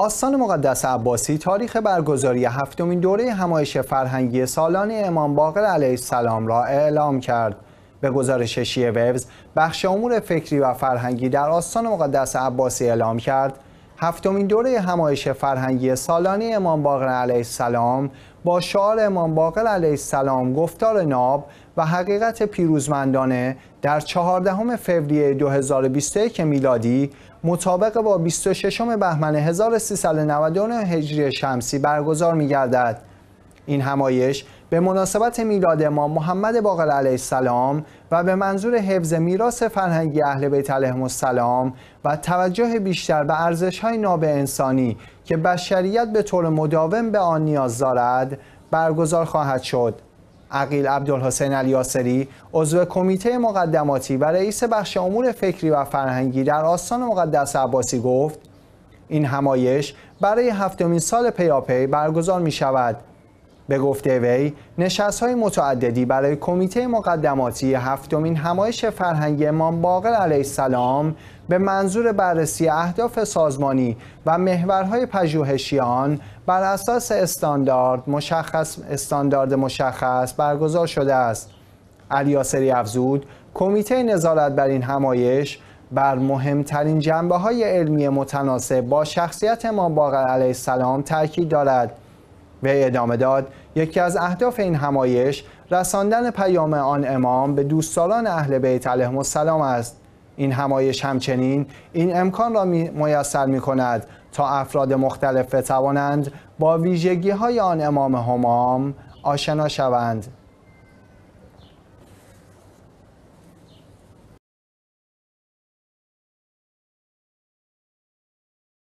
آستان مقدس عباسی تاریخ برگزاری هفتمین دوره همایش فرهنگی سالانه امام باقر علیه السلام را اعلام کرد. به گزارش شیه ویوز بخش امور فکری و فرهنگی در آستان مقدس عباسی اعلام کرد هفتمین دوره همایش فرهنگی سالانه امام باقر علیه السلام با شعار امام باقر علیه السلام گفتار ناب و حقیقت پیروزمندانه در 14 فوریه 2021 میلادی مطابق با 26 بهمن 1399 هجری شمسی برگزار می‌گردد این همایش به مناسبت میلاد ما محمد باقر علیه السلام و به منظور حفظ میراث فرهنگی اهل بیت علیهم السلام و توجه بیشتر به ارزش های ناب انسانی که بشریت به طور مداوم به آن نیاز دارد برگزار خواهد شد عقیل عبدالحسین الیاسری عضو کمیته مقدماتی و رئیس بخش امور فکری و فرهنگی در آستان مقدس عباسی گفت این همایش برای هفتمین سال پیاپی برگزار می شود به گفته وی نشست های متعددی برای کمیته مقدماتی هفتمین همایش فرهنگی امام باقر علیه السلام به منظور بررسی اهداف سازمانی و محورهای پژوهشی آن بر اساس استاندارد مشخص استاندارد مشخص برگزار شده است علیاسری افزود کمیته نظارت بر این همایش بر مهمترین جنبه های علمی متناسب با شخصیت امام باقر علیه السلام تاکید دارد وی ادامه داد یکی از اهداف این همایش رساندن پیام آن امام به دوستداران اهل بیت علیهم السلام است این همایش همچنین این امکان را میسر می کند تا افراد مختلف بتوانند با ویژگی های آن امام همام آشنا شوند